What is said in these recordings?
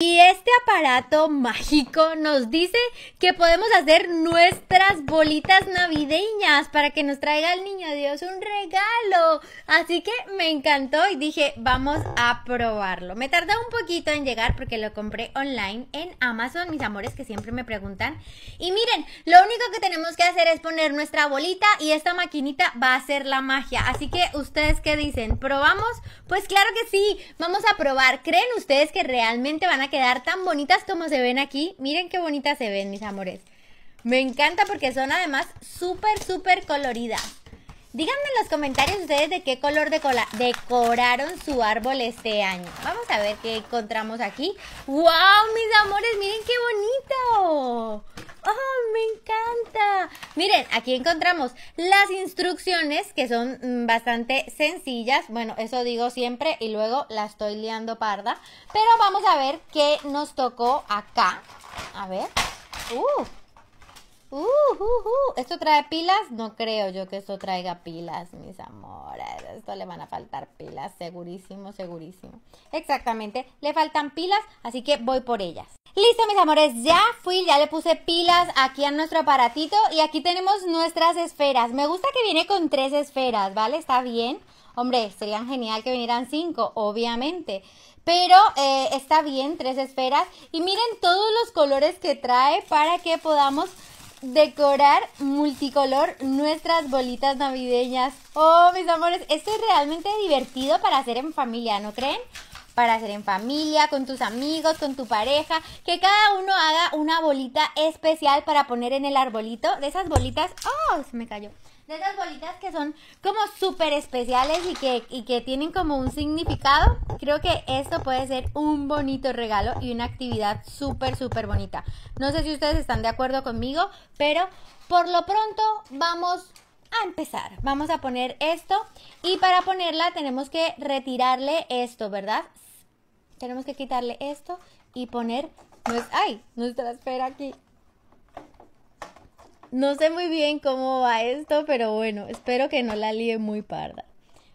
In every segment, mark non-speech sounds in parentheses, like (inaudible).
Y este aparato mágico nos dice que podemos hacer nuestras bolitas navideñas para que nos traiga el niño Dios un regalo. Así que me encantó y dije, vamos a probarlo. Me tardó un poquito en llegar porque lo compré online en Amazon, mis amores que siempre me preguntan. Y miren, lo único que tenemos que hacer es poner nuestra bolita y esta maquinita va a hacer la magia. Así que ustedes qué dicen, ¿probamos? Pues claro que sí, vamos a probar. ¿Creen ustedes que realmente van a quedar tan bonitas como se ven aquí. Miren qué bonitas se ven, mis amores. Me encanta porque son además súper, súper coloridas. Díganme en los comentarios ustedes de qué color decoraron su árbol este año. Vamos a ver qué encontramos aquí. ¡Wow, mis amores! ¡Miren qué bonito! me encanta! Miren, aquí encontramos las instrucciones que son mm, bastante sencillas. Bueno, eso digo siempre y luego la estoy liando parda. Pero vamos a ver qué nos tocó acá. A ver. Uh. Uh, ¡Uh! uh, esto trae pilas? No creo yo que esto traiga pilas, mis amores. Esto le van a faltar pilas, segurísimo, segurísimo. Exactamente, le faltan pilas, así que voy por ellas. Listo, mis amores, ya fui, ya le puse pilas aquí a nuestro aparatito y aquí tenemos nuestras esferas. Me gusta que viene con tres esferas, ¿vale? Está bien. Hombre, sería genial que vinieran cinco, obviamente. Pero eh, está bien, tres esferas. Y miren todos los colores que trae para que podamos decorar multicolor nuestras bolitas navideñas. Oh, mis amores, esto es realmente divertido para hacer en familia, ¿no creen? para hacer en familia, con tus amigos, con tu pareja, que cada uno haga una bolita especial para poner en el arbolito, de esas bolitas, oh, se me cayó, de esas bolitas que son como súper especiales y que, y que tienen como un significado, creo que esto puede ser un bonito regalo y una actividad súper, súper bonita. No sé si ustedes están de acuerdo conmigo, pero por lo pronto vamos a empezar. Vamos a poner esto y para ponerla tenemos que retirarle esto, ¿verdad? Tenemos que quitarle esto y poner... Nuestra esfera aquí. No sé muy bien cómo va esto, pero bueno, espero que no la líe muy parda.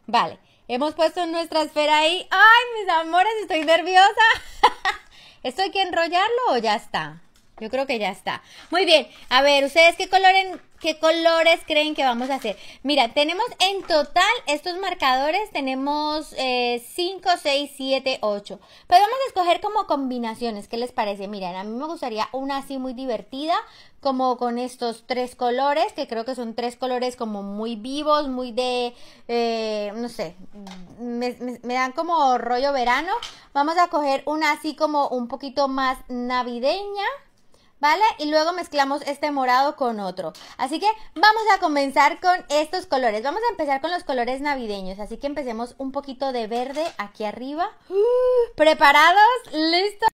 Vale, hemos puesto nuestra esfera ahí. ¡Ay, mis amores, estoy nerviosa! (laughs) ¿Esto hay que enrollarlo o ya está? Yo creo que ya está. Muy bien. A ver, ¿ustedes qué, qué colores creen que vamos a hacer? Mira, tenemos en total estos marcadores. Tenemos 5, 6, 7, 8. Pero vamos a escoger como combinaciones. ¿Qué les parece? Miren, a mí me gustaría una así muy divertida. Como con estos tres colores. Que creo que son tres colores como muy vivos. Muy de... Eh, no sé. me dan como rollo verano. Vamos a coger una así como un poquito más navideña. ¿vale? Y luego mezclamos este morado con otro. Así que vamos a comenzar con estos colores. Vamos a empezar con los colores navideños, así que empecemos un poquito de verde aquí arriba. ¡Uh! ¿Preparados? ¿Listos?